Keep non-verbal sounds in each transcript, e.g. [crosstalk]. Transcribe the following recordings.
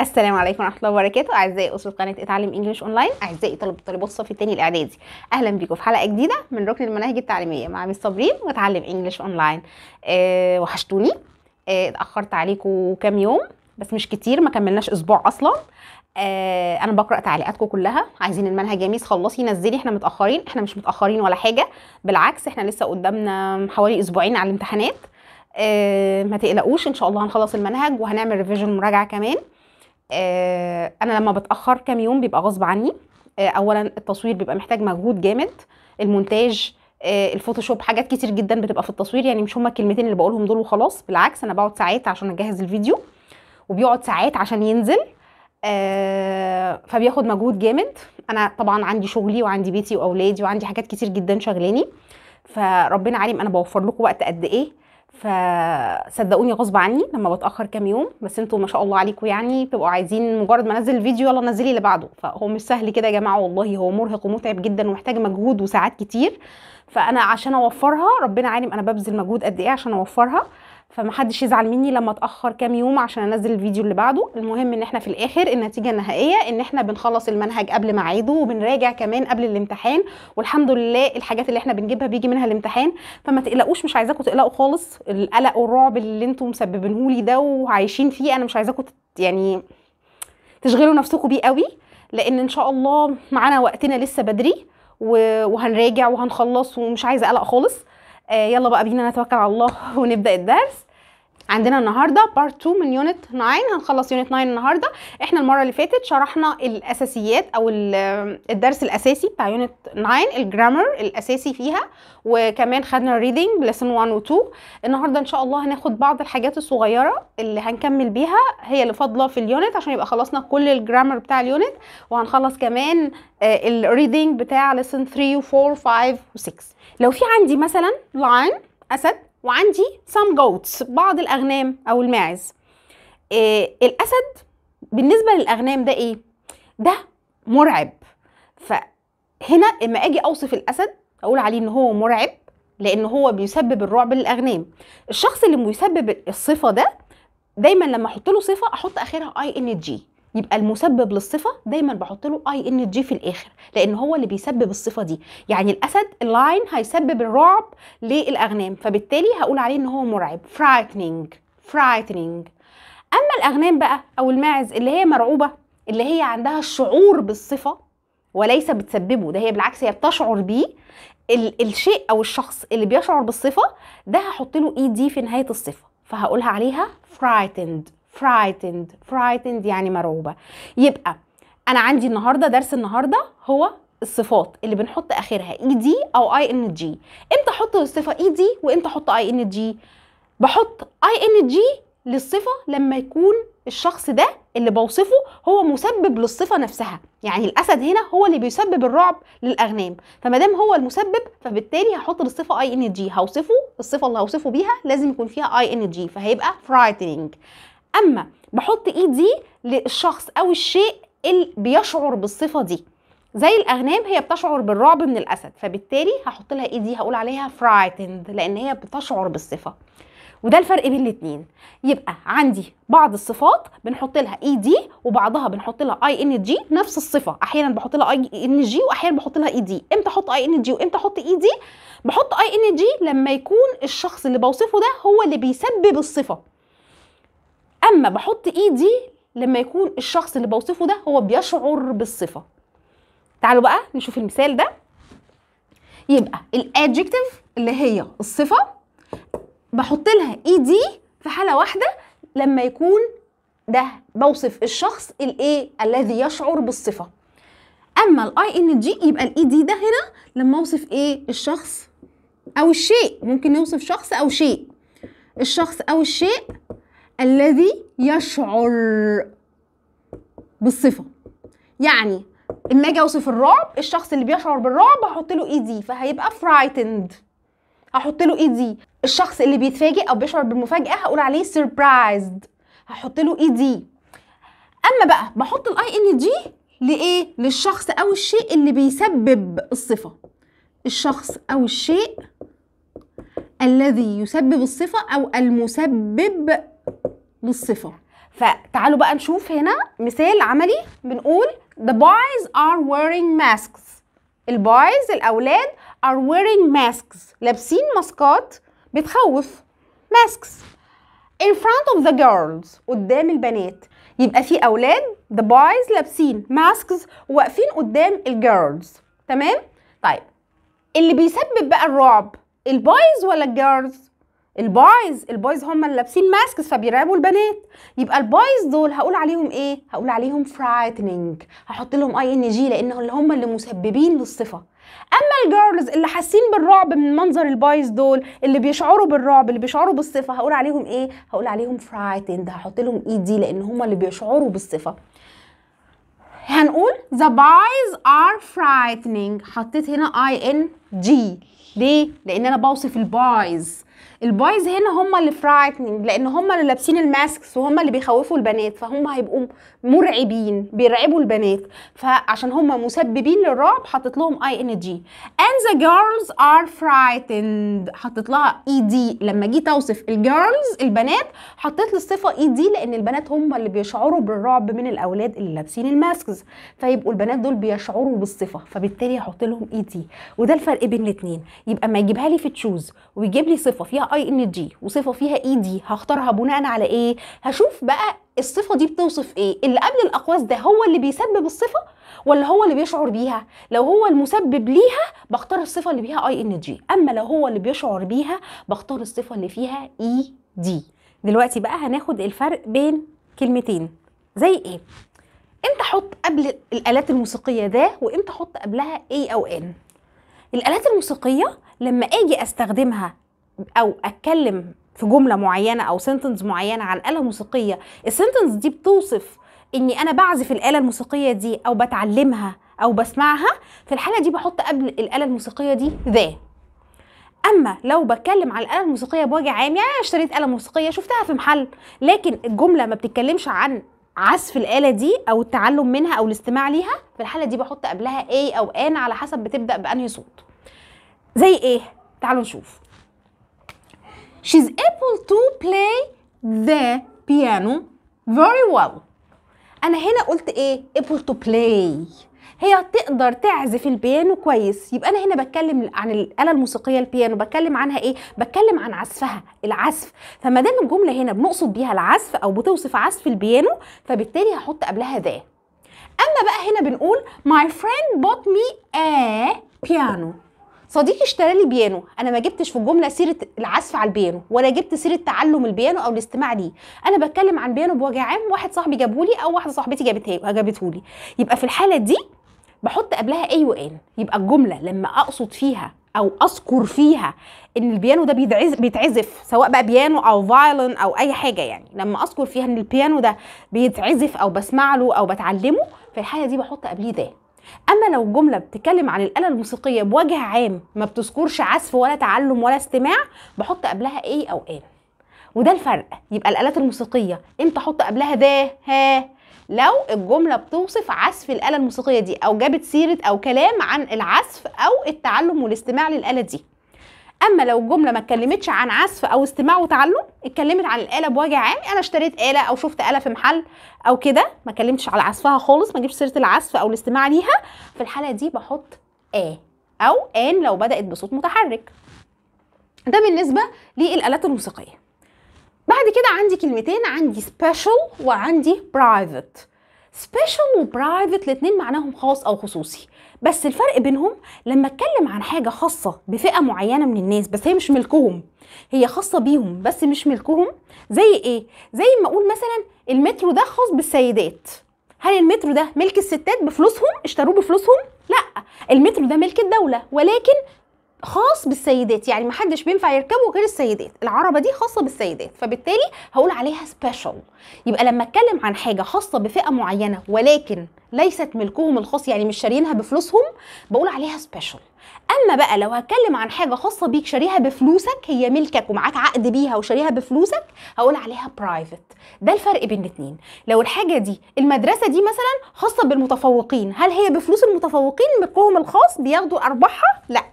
السلام عليكم ورحمه الله وبركاته اعزائي اسره قناه اتعلم انجلش اونلاين اعزائي طلبه طالبات الصف الثاني الاعدادي اهلا بيكم في حلقه جديده من ركن المناهج التعليميه مع مس صابرين واتعلم انجلش اونلاين أه وحشتوني أه اتاخرت عليكم كام يوم بس مش كتير ما كملناش اسبوع اصلا آه انا بقرا تعليقاتكم كلها عايزين المنهج يا ميس خلصي نزلي احنا متاخرين احنا مش متاخرين ولا حاجه بالعكس احنا لسه قدامنا حوالي اسبوعين على الامتحانات آه ما تقلقوش ان شاء الله هنخلص المنهج وهنعمل ريفيجن مراجعه كمان آه، انا لما بتاخر كام يوم بيبقى غصب عني آه، اولا التصوير بيبقى محتاج مجهود جامد المونتاج آه، الفوتوشوب حاجات كتير جدا بتبقى في التصوير يعني مش هما الكلمتين اللي بقولهم دول وخلاص بالعكس انا بقعد ساعات عشان اجهز الفيديو وبيقعد ساعات عشان ينزل فبياخد مجهود جامد انا طبعا عندي شغلي وعندي بيتي واولادي وعندي حاجات كتير جدا شغلاني فربنا عالم انا بوفر لكم وقت قد ايه فصدقوني غصب عني لما بتاخر كام يوم بس انتوا ما شاء الله عليكم يعني بتبقوا عايزين مجرد ما انزل الفيديو يلا نزلي اللي بعده فهو مش سهل كده يا جماعه والله هو مرهق ومتعب جدا ومحتاج مجهود وساعات كتير فانا عشان اوفرها ربنا عالم انا ببذل مجهود قد ايه عشان اوفرها فمحدش يزعل مني لما اتاخر كام يوم عشان انزل الفيديو اللي بعده المهم ان احنا في الاخر النتيجه النهائيه ان احنا بنخلص المنهج قبل ميعاده وبنراجع كمان قبل الامتحان والحمد لله الحاجات اللي احنا بنجيبها بيجي منها الامتحان فما تقلقوش مش عايزاكم تقلقوا خالص القلق والرعب اللي انتم مسببينهولي ده وعايشين فيه انا مش عايزاكم يعني تشغلوا نفسكم بيه قوي لان ان شاء الله معانا وقتنا لسه بدري وهنراجع وهنخلص ومش عايزه قلق خالص آه، يلا بقى بينا نتوكل على الله [laughs] ونبدا الدرس عندنا النهارده بارت 2 من يونت 9 هنخلص يونت 9 النهارده احنا المره اللي فاتت شرحنا الاساسيات او آه، الدرس الاساسي بتاع يونت 9 الجرامر الاساسي فيها وكمان خدنا الريدنج ليسن 1 و 2 النهارده ان شاء الله هناخد بعض الحاجات الصغيره اللي هنكمل بيها هي اللي فاضله في اليونت عشان يبقى خلصنا كل الجرامر بتاع اليونت وهنخلص كمان آه، الريدنج بتاع ليسن 3 و 4 و 5 و 6 لو في عندي مثلا لاين اسد وعندي سام جوتس بعض الاغنام او الماعز إيه الاسد بالنسبه للاغنام ده ايه ده مرعب فهنا اما اجي اوصف الاسد اقول عليه ان هو مرعب لان هو بيسبب الرعب للاغنام الشخص اللي بيسبب الصفه ده دايما لما احط له صفه احط اخرها اي ان جي يبقى المسبب للصفه دايما بحط له اي ان جي في الاخر لان هو اللي بيسبب الصفه دي يعني الاسد اللاين هيسبب الرعب للاغنام فبالتالي هقول عليه ان هو مرعب frightening frightening اما الاغنام بقى او الماعز اللي هي مرعوبه اللي هي عندها الشعور بالصفه وليس بتسببه ده هي بالعكس هي بتشعر بيه ال- الشيء او الشخص اللي بيشعر بالصفه ده هحط له اي e دي في نهايه الصفه فهقولها عليها frightened frightened frightened يعني مرعوبة يبقى أنا عندي النهاردة درس النهاردة هو الصفات اللي بنحط اخرها اي دي او اي ان جي امتى احط الصفه اي دي وامتى احط اي ان جي بحط اي ان جي للصفه لما يكون الشخص ده اللي بوصفه هو مسبب للصفه نفسها يعني الاسد هنا هو اللي بيسبب الرعب للاغنام فما دام هو المسبب فبالتالي هحط للصفه اي ان جي هوصفه الصفه اللي هوصفه بيها لازم يكون فيها اي ان جي فهيبقى frightening اما بحط ايدي للشخص او الشيء اللي بيشعر بالصفه دي زي الاغنام هي بتشعر بالرعب من الاسد فبالتالي هحط لها ايدي هقول عليها frightened لان هي بتشعر بالصفه وده الفرق بين الاثنين يبقى عندي بعض الصفات بنحط لها اي e دي وبعضها بنحط لها اي ان جي نفس الصفه احيانا بحط لها اي ان جي واحيانا بحط لها اي e دي امتى احط اي ان جي وامتى احط اي e دي بحط اي ان جي لما يكون الشخص اللي بوصفه ده هو اللي بيسبب الصفه اما بحط ايدي لما يكون الشخص اللي بوصفه ده هو بيشعر بالصفه تعالوا بقى نشوف المثال ده يبقى الادجكتيف اللي هي الصفه بحط لها ايدي في حاله واحده لما يكون ده بوصف الشخص الايه الذي يشعر بالصفه اما الاي ان جي يبقى الاي دي e ده هنا لما اوصف ايه الشخص او الشيء ممكن نوصف شخص او شيء الشخص او الشيء الذي يشعر بالصفه يعني اما اجي اوصف الرعب الشخص اللي بيشعر بالرعب هحط له اي دي فهيبقى فرايتند هحط له اي دي الشخص اللي بيتفاجئ او بيشعر بالمفاجاه هقول عليه سربرايزد هحط له اي دي اما بقى بحط الاي ان دي لايه للشخص او الشيء اللي بيسبب الصفه الشخص او الشيء الذي يسبب الصفه او المسبب للصفه فتعالوا بقى نشوف هنا مثال عملي بنقول the boys are wearing masks boys الاولاد are wearing masks لابسين ماسكات بتخوف masks in front of the girls قدام البنات يبقى في اولاد the boys لابسين masks واقفين قدام girls تمام طيب اللي بيسبب بقى الرعب boys ولا girls البويز البويز هم اللي لابسين ماسكس فبيرعبوا البنات يبقى البويز دول هقول عليهم ايه هقول عليهم فرايتنينج هحط لهم اي ان جي لان هم اللي مسببين للصفه اما الجيرلز اللي حاسين بالرعب من منظر البايز دول اللي بيشعروا بالرعب اللي بيشعروا بالصفه هقول عليهم ايه هقول عليهم فرايتند هحط لهم اي دي لان هم اللي بيشعروا بالصفه هنقول the boys are frightening حطيت هنا اي ان جي ليه لان انا بوصف البايز البايز هنا هم اللي فرايتنج لان هم اللي لابسين الماسكس وهم اللي بيخوفوا البنات فهم هيبقوا مرعبين بيرعبوا البنات فعشان هم مسببين للرعب حاطط لهم اي ان جي اند ذا جيرلز ار فرايتند حاطط لها اي e دي لما جيت اوصف الجيرلز البنات حطيت الصفه اي e دي لان البنات هم اللي بيشعروا بالرعب من الاولاد اللي لابسين الماسكس فيبقوا البنات دول بيشعروا بالصفه فبالتالي هحط لهم اي e دي وده الفرق بين الاثنين يبقى ما يجيبها لي في تشوز ويجيب لي صفه فيها اي آه ان جي وصفه فيها اي e دي هختارها بناء على ايه هشوف بقى الصفه دي بتوصف ايه اللي قبل الاقواس ده هو اللي بيسبب الصفه ولا هو اللي بيشعر بيها لو هو المسبب ليها بختار الصفه اللي فيها اي آه ان جي اما لو هو اللي بيشعر بيها بختار الصفه اللي فيها اي e دي دلوقتي بقى هناخد الفرق بين كلمتين زي ايه امتى احط قبل الالات الموسيقيه ده وامتى احط قبلها اي او ان الالات الموسيقيه لما اجي استخدمها او اتكلم في جمله معينه او سنتنس معينه عن اله موسيقيه السنتنس دي بتوصف اني انا بعزف الاله الموسيقيه دي او بتعلمها او بسمعها في الحاله دي بحط قبل الاله الموسيقيه دي ذا اما لو بتكلم على الاله الموسيقيه بوجه عام يعني انا اشتريت اله موسيقيه شفتها في محل لكن الجمله ما بتتكلمش عن عزف الاله دي او التعلم منها او الاستماع ليها في الحاله دي بحط قبلها اي او ان على حسب بتبدا بانهي صوت زي ايه تعالوا نشوف She's able to play the piano very well. أنا هنا قلت إيه؟ able to play. هي تقدر تعزف البيانو كويس يبقى انا هنا بتكلم عن الاله الموسيقيه البيانو بتكلم عنها ايه بتكلم عن عزفها العزف فما دام الجمله هنا بنقصد بيها العزف او بتوصف عزف البيانو فبالتالي هحط قبلها ذا اما بقى هنا بنقول my friend bought me a piano صديقي اشترى لي بيانو انا ما جبتش في الجمله سيره العزف على البيانو ولا جبت سيره تعلم البيانو او الاستماع ليه انا بتكلم عن بيانو بوجه عام واحد صاحبي جابهولي او واحده صاحبتي جابتها جابته لي يبقى في الحاله دي بحط قبلها اي وان يبقى الجمله لما اقصد فيها او اذكر فيها ان البيانو ده بيتعزف, بيتعزف سواء بقى بيانو او فايلن او اي حاجه يعني لما اذكر فيها ان البيانو ده بيتعزف او بسمع له او بتعلمه في الحاله دي بحط قبليه ده اما لو الجمله بتتكلم عن الاله الموسيقيه بوجه عام ما بتذكرش عزف ولا تعلم ولا استماع بحط قبلها ايه او ان وده الفرق يبقى الالات الموسيقيه امتى احط قبلها ده ها لو الجمله بتوصف عزف الاله الموسيقيه دي او جابت سيره او كلام عن العزف او التعلم والاستماع للاله دي اما لو الجمله ما اتكلمتش عن عزف او استماع وتعلم اتكلمت عن الاله بوجه عام انا اشتريت اله او شفت اله في محل او كده ما اتكلمتش على عزفها خالص ما جبتش سيره العزف او الاستماع ليها في الحاله دي بحط آ او ان لو بدات بصوت متحرك ده بالنسبه للالات الموسيقيه بعد كده عندي كلمتين عندي سبيشال وعندي برايفت سبيشال وبرايفت الاثنين معناهم خاص او خصوصي بس الفرق بينهم لما اتكلم عن حاجه خاصه بفئه معينه من الناس بس هي مش ملكهم هي خاصه بيهم بس مش ملكهم زي ايه زي ما اقول مثلا المترو ده خاص بالسيدات هل المترو ده ملك الستات بفلوسهم اشتروه بفلوسهم لا المترو ده ملك الدوله ولكن خاص بالسيدات يعني محدش بينفع يركبه غير السيدات العربه دي خاصه بالسيدات فبالتالي هقول عليها سبيشال يبقى لما اتكلم عن حاجه خاصه بفئه معينه ولكن ليست ملكهم الخاص يعني مش شارينها بفلوسهم بقول عليها سبيشال اما بقى لو هتكلم عن حاجه خاصه بيك شاريها بفلوسك هي ملكك ومعاك عقد بيها وشاريها بفلوسك هقول عليها برايفت ده الفرق بين الاثنين لو الحاجه دي المدرسه دي مثلا خاصه بالمتفوقين هل هي بفلوس المتفوقين ملكهم الخاص بياخدوا ارباحها لا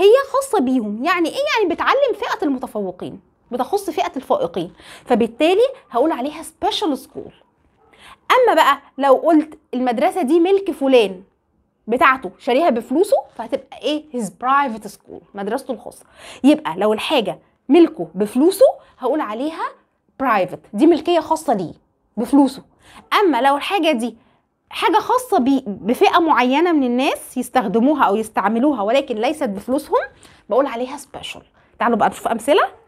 هي خاصه بيهم يعني ايه يعني بتعلم فئه المتفوقين بتخص فئه الفائقين فبالتالي هقول عليها سبيشال سكول اما بقى لو قلت المدرسه دي ملك فلان بتاعته شاريها بفلوسه فهتبقى ايه هيز برايفت سكول مدرسته الخاصه يبقى لو الحاجه ملكه بفلوسه هقول عليها برايفت دي ملكيه خاصه ليه بفلوسه اما لو الحاجه دي حاجه خاصه بفئه معينه من الناس يستخدموها او يستعملوها ولكن ليست بفلوسهم بقول عليها سبيشال تعالوا بقى نشوف امثله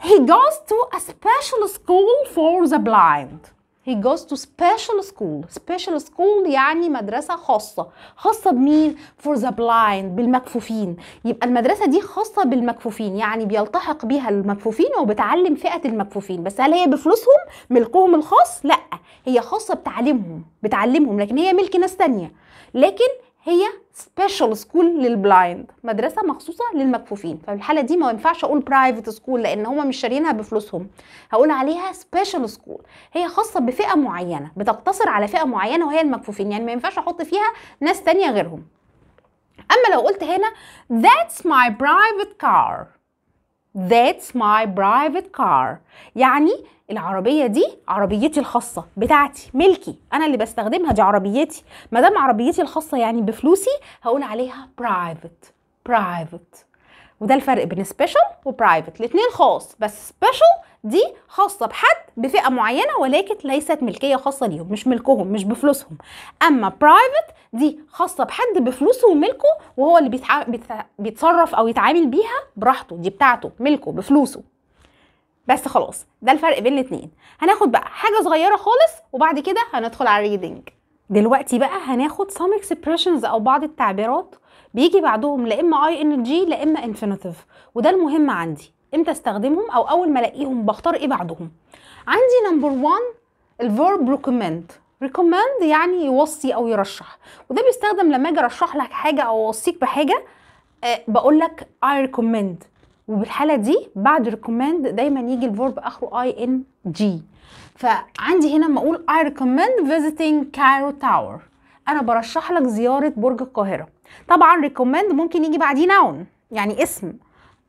He goes to a special school for the blind. he goes to special school special school يعني مدرسة خاصة خاصة بمين for the blind بالمكفوفين يبقى المدرسة دي خاصة بالمكفوفين يعني بيلتحق بيها المكفوفين وبتعلم فئة المكفوفين بس هل هي بفلوسهم ملكهم الخاص لا هي خاصة بتعليمهم بتعلمهم لكن هي ملك ناس تانية لكن هي سبيشال سكول للبلايند مدرسه مخصوصه للمكفوفين الحاله دي ما ينفعش اقول برايفت سكول لان هم مش شارينها بفلوسهم هقول عليها سبيشال سكول هي خاصه بفئه معينه بتقتصر على فئه معينه وهي المكفوفين يعني ما ينفعش احط فيها ناس تانية غيرهم اما لو قلت هنا that's my private car That's my private car يعني العربية دي عربيتي الخاصة بتاعتي ملكي أنا اللي بستخدمها دي عربيتي ما دام عربيتي الخاصة يعني بفلوسي هقول عليها private private وده الفرق بين و وبرايفت الاتنين خاص بس special دي خاصه بحد بفئه معينه ولكن ليست ملكيه خاصه ليهم مش ملكهم مش بفلوسهم اما برايفت دي خاصه بحد بفلوسه وملكه وهو اللي بيتع... بيت... بيتصرف او يتعامل بيها براحته دي بتاعته ملكه بفلوسه بس خلاص ده الفرق بين الاثنين هناخد بقى حاجه صغيره خالص وبعد كده هندخل على الريدنج دلوقتي بقى هناخد some expressions او بعض التعبيرات بيجي بعدهم لا اما اي ان جي لا اما انفينيتيف وده المهم عندي امتى استخدمهم او اول ما الاقيهم بختار ايه بعدهم عندي نمبر 1 الفيرب ريكومند ريكومند يعني يوصي او يرشح وده بيستخدم لما اجي ارشح لك حاجه او اوصيك بحاجه أه بقول لك اي ريكومند وبالحاله دي بعد ريكومند دايما يجي الفيرب اخره اي ان جي فعندي هنا لما اقول اي ريكومند فيزيتنج كايرو تاور انا برشح لك زياره برج القاهره طبعا ريكومند ممكن يجي بعديه ناون يعني اسم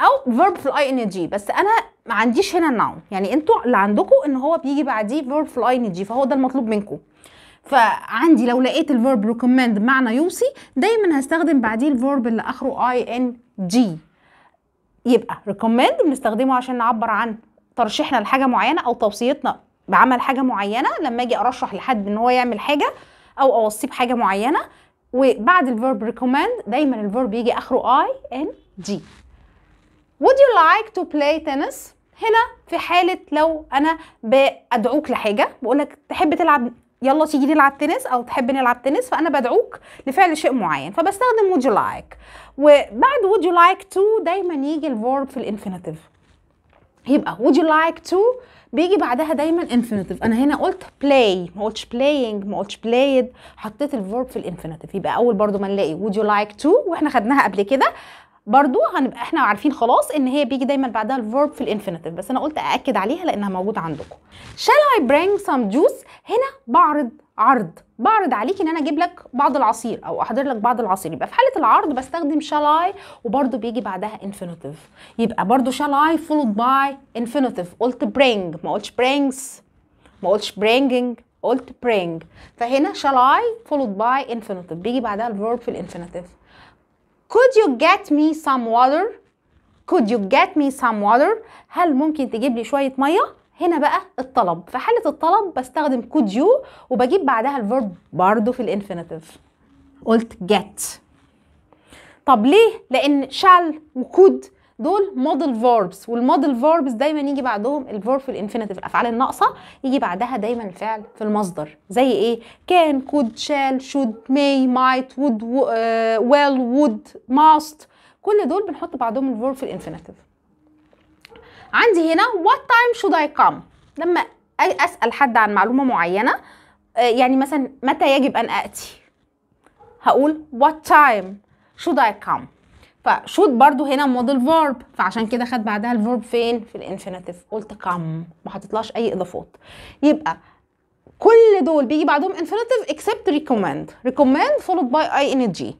او فيرب في الاي ان جي بس انا ما عنديش هنا النون يعني انتوا اللي عندكم ان هو بيجي بعديه فيرب في الاي ان جي فهو ده المطلوب منكم فعندي لو لقيت الفيرب ريكومند معنى يوصي دايما هستخدم بعديه الفيرب اللي اخره اي ان جي يبقى ريكومند بنستخدمه عشان نعبر عن ترشيحنا لحاجه معينه او توصيتنا بعمل حاجه معينه لما اجي ارشح لحد ان هو يعمل حاجه او اوصيه بحاجه معينه وبعد الفيرب ريكومند دايما الفيرب يجي اخره اي ان جي like to play tennis هنا في حالة لو أنا بدعوك لحاجة بقولك تحب تلعب يلا تيجي نلعب تنس او تحب نلعب تنس فانا بدعوك لفعل شيء معين فبستخدم would you like وبعد would you like to دايما يجي الفورب في الانفينيتيف يبقى would you like to بيجي بعدها دايما infinitive انا هنا قلت play ما قلتش playing ما قلتش played حطيت الفورب في الانفينيتيف يبقى اول برضو ما نلاقي would you like to واحنا خدناها قبل كده برضو هنبقى احنا عارفين خلاص ان هي بيجي دايما بعدها الفيرب في الانفينيتيف بس انا قلت ااكد عليها لانها موجوده عندكم شال اي برينج سام جوس هنا بعرض عرض بعرض عليك ان انا اجيب لك بعض العصير او احضر لك بعض العصير يبقى في حاله العرض بستخدم شال اي وبرده بيجي بعدها انفينيتيف يبقى برده اي فولود باي انفينيتيف قلت برينج ما قلتش برينجز ما قلتش برينجنج قلت برينج فهنا شال اي فولود باي انفينيتيف بيجي بعدها الفيرب في الانفينيتيف Could you get me some water? Could you get me some water? هل ممكن تجيب لي شوية مية؟ هنا بقى الطلب في حالة الطلب بستخدم could you وبجيب بعدها الفيرب برضو في الانفينيتيف قلت get طب ليه؟ لأن shall وcould دول موديل فوربس والموديل فوربس دايما يجي بعدهم الفيرب في الانفينيتيف الافعال الناقصه يجي بعدها دايما الفعل في المصدر زي ايه كان كود شال شود ماي مايت وود ويل وود ماست كل دول بنحط بعدهم الفيرب في الانفينيتيف عندي هنا وات تايم شود اي كام لما اسال حد عن معلومه معينه آه، يعني مثلا متى يجب ان اتي هقول what time should I come فشوت برضو هنا موديل فيرب فعشان كده خد بعدها الفيرب فين في الانفينيتيف قلت كم ما حطيتلهاش اي اضافات يبقى كل دول بيجي بعدهم انفينيتيف ريكومند ريكومند recommend باي اي ان جي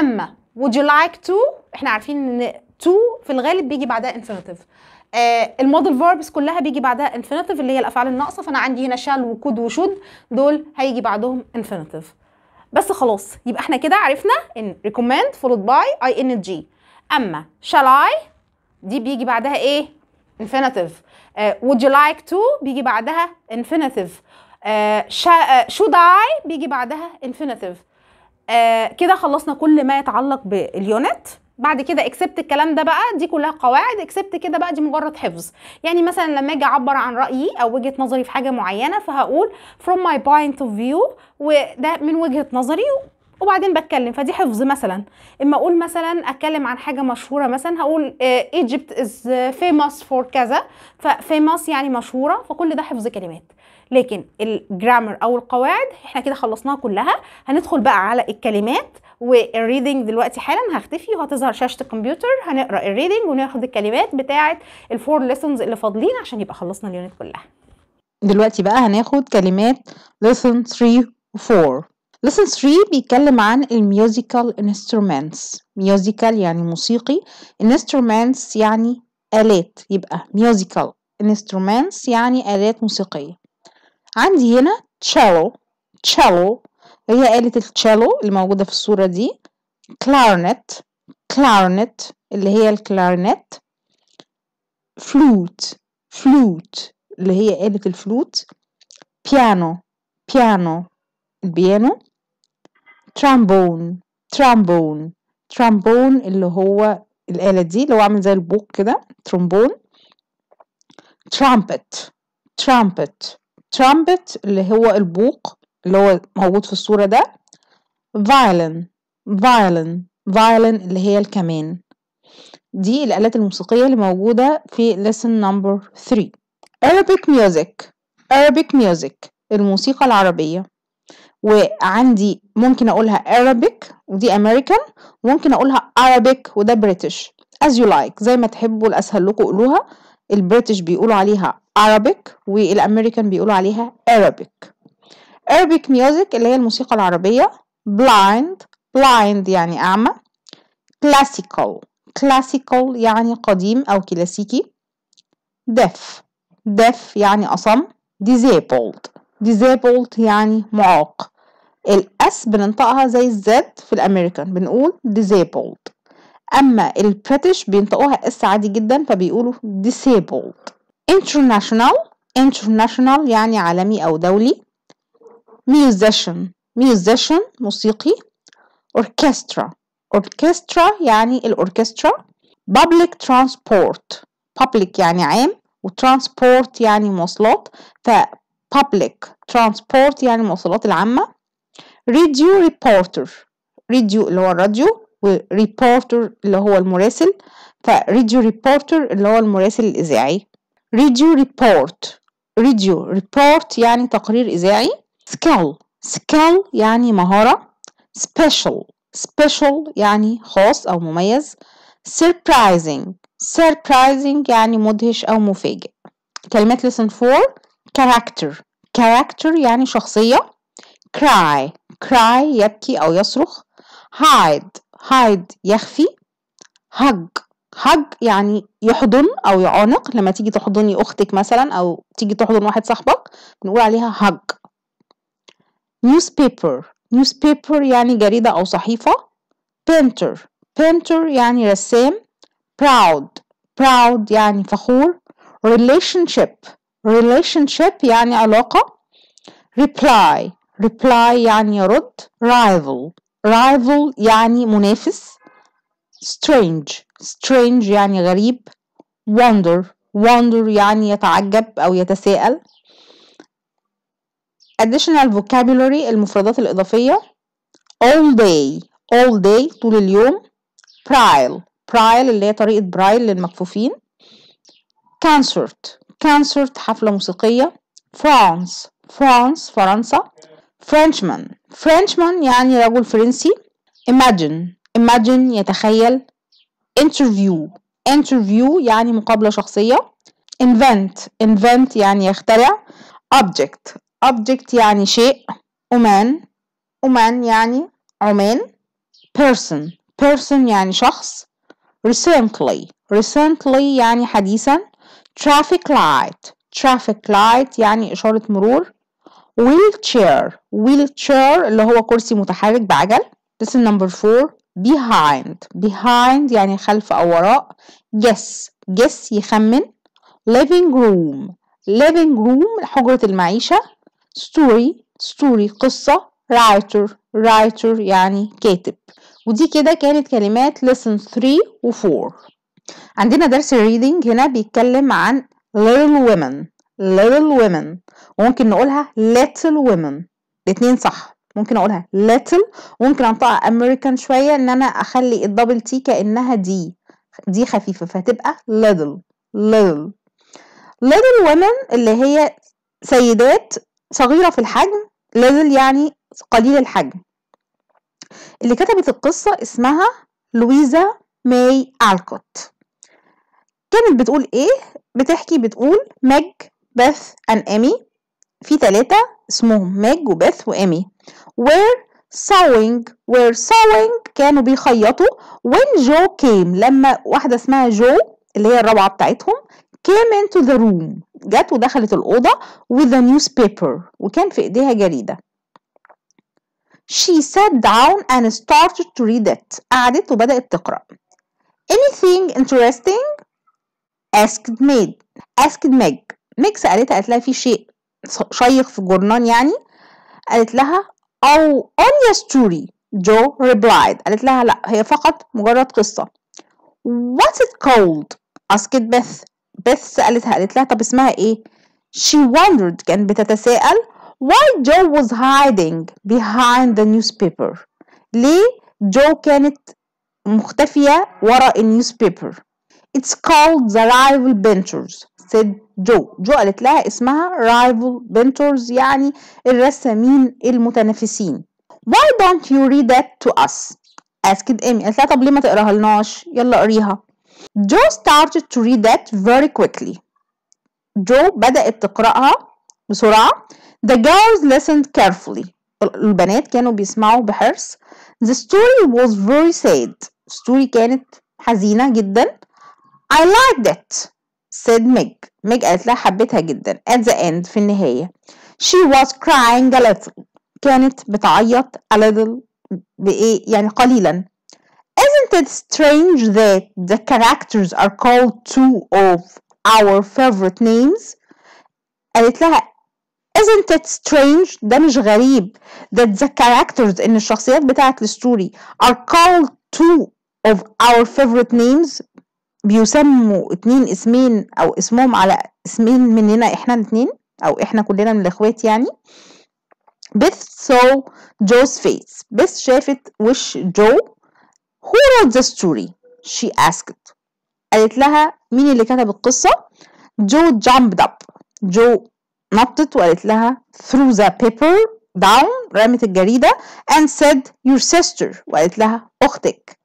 اما would you like to احنا عارفين ان تو في الغالب بيجي بعدها انفينيتيف آه الموديل فيربس كلها بيجي بعدها انفينيتيف اللي هي الافعال الناقصه فانا عندي هنا شال وكود وشود دول هيجي بعدهم انفينيتيف بس خلاص يبقى احنا كده عرفنا ان recommend followed by ing اما shall I دي بيجي بعدها ايه infinitive uh, would you like to بيجي بعدها infinitive uh, should I بيجي بعدها infinitive uh, كده خلصنا كل ما يتعلق باليونت بعد كده اكسبت الكلام ده بقى دي كلها قواعد اكسبت كده بقى دي مجرد حفظ يعني مثلا لما اجي اعبر عن رايي او وجهه نظري في حاجه معينه فهقول from my point of view وده من وجهه نظري وبعدين بتكلم فدي حفظ مثلا اما اقول مثلا اتكلم عن حاجه مشهوره مثلا هقول ايجيبت از فيموس فور كذا ففيموس يعني مشهوره فكل ده حفظ كلمات لكن الجرامر او القواعد احنا كده خلصناها كلها هندخل بقى على الكلمات والريدنج دلوقتي حالا هختفي وهتظهر شاشه الكمبيوتر هنقرا الريدنج وناخد الكلمات بتاعه الفور ليسنز اللي فاضلين عشان يبقى خلصنا اليونت كلها دلوقتي بقى هناخد كلمات lesson 3 و 4 lesson 3 بيتكلم عن الميوزيكال instruments ميوزيكال يعني موسيقي instruments يعني آلات يبقى musical instruments يعني آلات موسيقية عندي هنا cello cello هي آلة التشالو اللي موجودة في الصورة دي كلارنت كلارنت اللي هي الكلارنت flute flute اللي هي آلة الفلوت بيانو بيانو البيانو ترامبون ترامبون ترامبون اللي هو الآلة دي اللي هو عامل زي البوق كده ترومبون ترامبت ترامبت ترامبت اللي هو البوق اللي هو موجود في الصورة ده فايلن فايلن فايلن اللي هي الكمان دي الآلات الموسيقية اللي موجودة في lesson number 3 Arabic music Arabic music الموسيقى العربية وعندي ممكن اقولها Arabic ودي American وممكن اقولها Arabic وده British as you like زي ما تحبوا الاسهل لكم قولوها البريتش بيقولوا عليها Arabic والامريكان بيقولوا عليها Arabic Arabic music اللي هي الموسيقى العربية blind blind يعني أعمى classical classical يعني قديم أو كلاسيكي deaf deaf يعني أصم disabled disabled يعني معاق الاس بننطقها زي الزد في الامريكان بنقول disabled اما البريتش بينطقوها اس عادي جدا فبيقولوا disabled international international يعني عالمي او دولي musician musician موسيقي orchestra orchestra يعني الاوركسترا public transport public يعني عام وترانسبورت يعني مواصلات ف public transport يعني المواصلات العامة راديو ريبورتر راديو اللي هو الراديو وريبورتر اللي هو المراسل فراديو ريبورتر اللي هو المراسل الإذاعي راديو ريبورت راديو ريبورت يعني تقرير إذاعي سكيل سكيل يعني مهارة سبيشال سبيشال يعني خاص أو مميز سيربرايزنج سيربرايزنج يعني مدهش أو مفاجئ كلمات لسن 4 كاركتر character يعني شخصية cry cry يبكي أو يصرخ hide hide يخفي hug hug يعني يحضن أو يعانق لما تيجي تحضني أختك مثلا أو تيجي تحضن واحد صاحبك بنقول عليها hug newspaper newspaper يعني جريدة أو صحيفة painter painter يعني رسام proud proud يعني فخور relationship relationship يعني علاقة reply reply يعني يرد rival rival يعني منافس strange strange يعني غريب wonder wonder يعني يتعجب أو يتساءل additional vocabulary المفردات الإضافية all day all day طول اليوم prile prile اللي هي طريقة برايل للمكفوفين concert concert حفلة موسيقية France France فرنسا Frenchman Frenchman يعني رجل فرنسي imagine imagine يتخيل interview interview يعني مقابلة شخصية invent invent يعني يخترع object object يعني شيء Oman Oman يعني عمان person person يعني شخص recently recently يعني حديثا traffic light traffic light يعني إشارة مرور wheelchair wheelchair اللي هو كرسي متحرك بعجل this is number four behind behind يعني خلف أو وراء guess guess يخمن living room living room حجرة المعيشة story story قصة writer writer يعني كاتب ودي كده كانت كلمات lesson 3 و 4 عندنا درس reading هنا بيتكلم عن little women little women وممكن نقولها little women الاتنين صح ممكن اقولها little وممكن انطقها American شوية ان انا اخلي الدبل تي كأنها دي دي خفيفة فهتبقى little little little women اللي هي سيدات صغيرة في الحجم little يعني قليل الحجم اللي كتبت القصة اسمها لويزا ماي الكوت كانت بتقول ايه بتحكي بتقول ماج بث and Amy في ثلاثة اسمهم ماج وبيث وإيمي were sewing were sewing كانوا بيخيطوا when جو came لما واحدة اسمها جو اللي هي الرابعة بتاعتهم came into the room جت ودخلت الأوضة with a newspaper وكان في إيديها جريدة she sat down and started to read it قعدت وبدأت تقرأ anything interesting asked Meg asked Meg ميكس قالتها قالت لها في شيء شيق في الجورنان يعني قالت لها أو on your story جو replied قالت لها لا هي فقط مجرد قصة what's it called أسكت بث بث سألتها قالت لها طب اسمها إيه she wondered كانت بتتساءل why Joe was hiding behind the newspaper ليه جو كانت مختفية ورا النيوز بيبر It's called the rival ventures said جو جو قالت لها اسمها rival mentors يعني الرسامين المتنافسين why don't you read that to us asked Amy قالت لها طب ليه ما تقراها لناش يلا قريها جو started to read that very quickly جو بدأت تقرأها بسرعة the girls listened carefully البنات كانوا بيسمعوا بحرص the story was very sad story كانت حزينة جدا I liked it said Meg. Meg قالت لها حبيتها جدا at the end في النهاية she was crying a little كانت بتعيط a little بإيه يعني قليلا isn't it strange that the characters are called two of our favorite names قالت لها isn't it strange ده مش غريب that the characters ان الشخصيات بتاعت الستوري are called two of our favorite names بيسموا اتنين اسمين أو اسمهم على اسمين مننا إحنا الاتنين أو إحنا كلنا من الإخوات يعني بث سو جوز فيس Beth شافت وش جو Who wrote the story? She asked قالت لها مين اللي كتب القصة جو jumped up جو نطت وقالت لها threw the paper down رمت الجريدة and said your sister وقالت لها أختك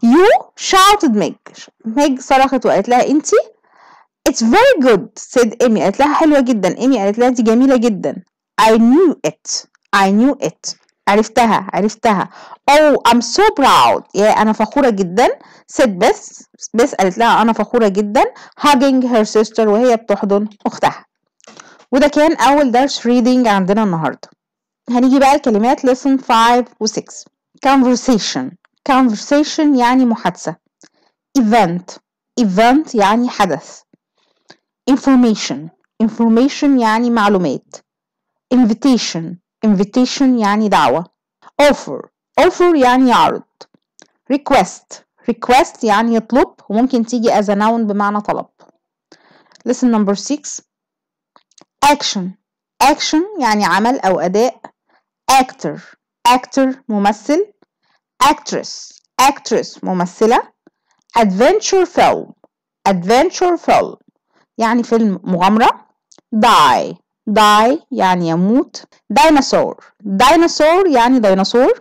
You shouted Meg. Meg صرخت وقالت لها انت It's very good said Amy قالت لها حلوة جدا Amy قالت لها انتي جميلة جدا I knew it I knew it عرفتها عرفتها Oh I'm so proud يا yeah, أنا فخورة جدا said Beth Beth قالت لها أنا فخورة جدا hugging her sister وهي بتحضن أختها وده كان أول درس reading عندنا النهاردة هنيجي بقى لكلمات lesson 5 و 6 conversation conversation يعني محادثة event event يعني حدث information information يعني معلومات invitation invitation يعني دعوة offer offer يعني عرض request request يعني يطلب وممكن تيجي as a noun بمعنى طلب lesson number six action action يعني عمل أو أداء actor actor ممثل actress actress ممثلة adventure film adventure film يعني فيلم مغامرة die die يعني يموت dinosaur dinosaur يعني ديناصور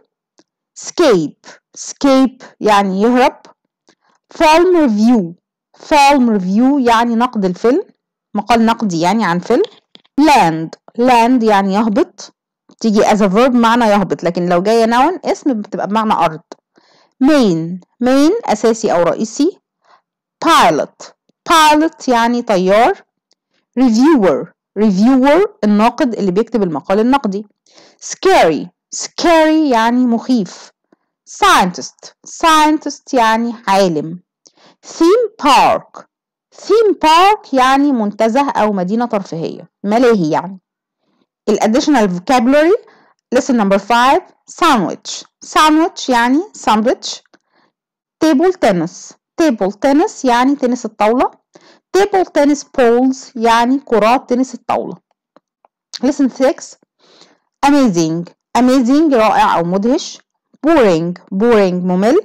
escape escape يعني يهرب film review film review يعني نقد الفيلم مقال نقدي يعني عن فيلم land land يعني يهبط تيجي as a verb معنى يهبط لكن لو جاية noun اسم بتبقى بمعنى أرض main main أساسي أو رئيسي pilot pilot يعني طيار reviewer reviewer الناقد اللي بيكتب المقال النقدي scary scary يعني مخيف scientist scientist يعني عالم theme park theme park يعني منتزه أو مدينة ترفيهية ملاهي يعني additional vocabulary lesson number 5 sandwich sandwich يعني sandwich table tennis table tennis يعني تنس الطاولة table tennis poles. يعني كرات تنس الطاولة lesson 6 amazing amazing رائع أو مدهش boring boring ممل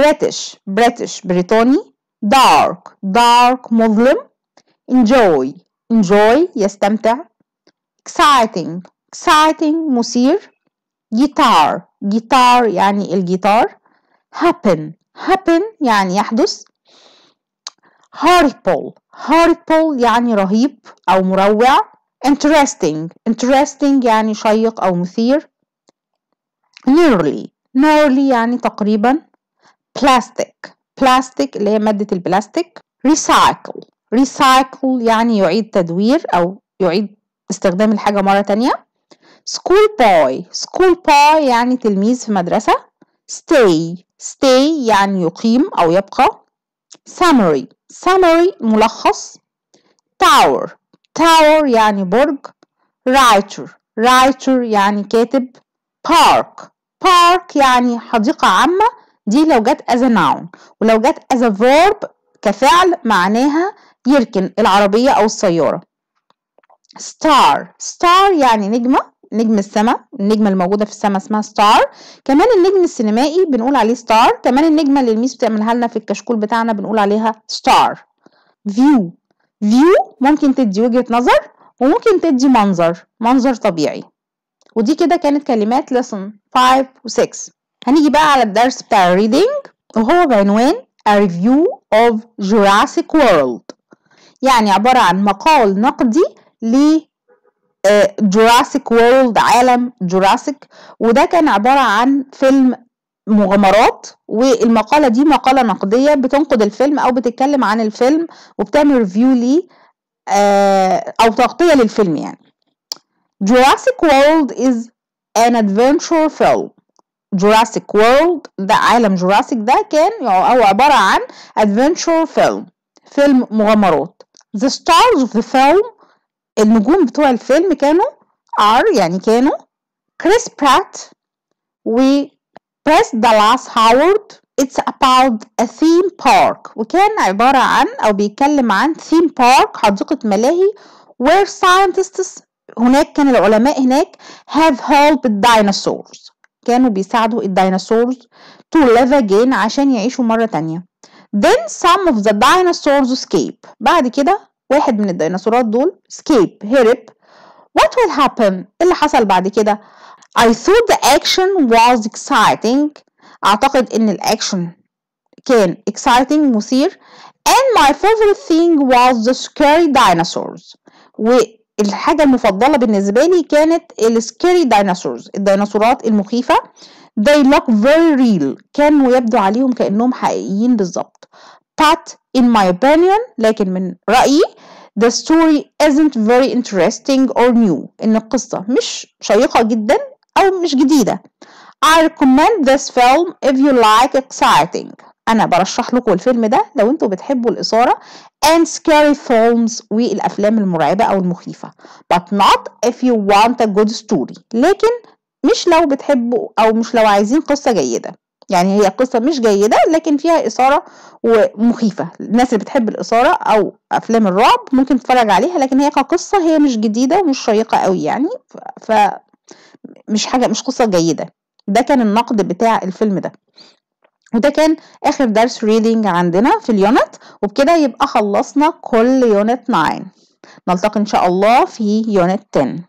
British British بريطاني dark dark مظلم enjoy enjoy يستمتع exciting exciting مثير guitar guitar يعني الجيتار happen happen يعني يحدث horrible horrible يعني رهيب أو مروع interesting interesting يعني شيق أو مثير nearly nearly يعني تقريبا plastic plastic اللي هي مادة البلاستيك recycle recycle يعني يعيد تدوير أو يعيد استخدام الحاجة مرة تانية school boy school boy يعني تلميذ في مدرسة stay stay يعني يقيم أو يبقى summary summary ملخص tower tower يعني برج writer writer يعني كاتب park park يعني حديقة عامة دي لو جت as a noun ولو جت as a verb كفعل معناها يركن العربية أو السيارة ستار ستار يعني نجمة نجم السماء النجمة الموجودة في السماء اسمها ستار كمان النجم السينمائي بنقول عليه ستار كمان النجمة اللي الميس بتعملها لنا في الكشكول بتاعنا بنقول عليها ستار فيو فيو ممكن تدي وجهة نظر وممكن تدي منظر منظر طبيعي ودي كده كانت كلمات lesson 5 و 6 هنيجي بقى على الدرس بتاع reading وهو بعنوان A Review of Jurassic World يعني عبارة عن مقال نقدي ل جوراسيك آه، وورلد عالم جوراسيك وده كان عبارة عن فيلم مغامرات والمقالة دي مقالة نقدية بتنقد الفيلم أو بتتكلم عن الفيلم وبتعمل ريفيو ليه آه، أو تغطية للفيلم يعني جوراسيك وورلد is an adventure film جوراسيك وورلد ده عالم جوراسيك ده كان هو عبارة عن adventure film فيلم مغامرات the stars of the film النجوم بتوع الفيلم كانوا ار يعني كانوا كريس برات و بريس دالاس هاورد It's about a theme park وكان عبارة عن أو بيتكلم عن theme park حديقة ملاهي where scientists هناك كان العلماء هناك have helped dinosaurs كانوا بيساعدوا الديناصورز to live again عشان يعيشوا مرة تانية Then some of the dinosaurs escape بعد كده واحد من الديناصورات دول سكيب هرب what will happen إيه اللي حصل بعد كده I thought the action was exciting أعتقد إن الأكشن كان exciting مثير and my favorite thing was the scary dinosaurs والحاجة المفضلة بالنسبة لي كانت ال scary dinosaurs الديناصورات المخيفة they look very real كانوا يبدو عليهم كأنهم حقيقيين بالظبط but in my opinion لكن من رأيي the story isn't very interesting or new إن القصة مش شيقة جدا أو مش جديدة I recommend this film if you like exciting أنا برشح لكم الفيلم ده لو أنتوا بتحبوا الإثارة and scary films والأفلام المرعبة أو المخيفة but not if you want a good story لكن مش لو بتحبوا أو مش لو عايزين قصة جيدة يعني هي قصة مش جيدة لكن فيها إثارة ومخيفة الناس اللي بتحب الإثارة أو أفلام الرعب ممكن تتفرج عليها لكن هي كقصة هي مش جديدة ومش شيقة قوي يعني ف مش حاجة مش قصة جيدة ده كان النقد بتاع الفيلم ده وده كان آخر درس ريدينج عندنا في اليونت وبكده يبقى خلصنا كل يونت 9 نلتقي إن شاء الله في يونت 10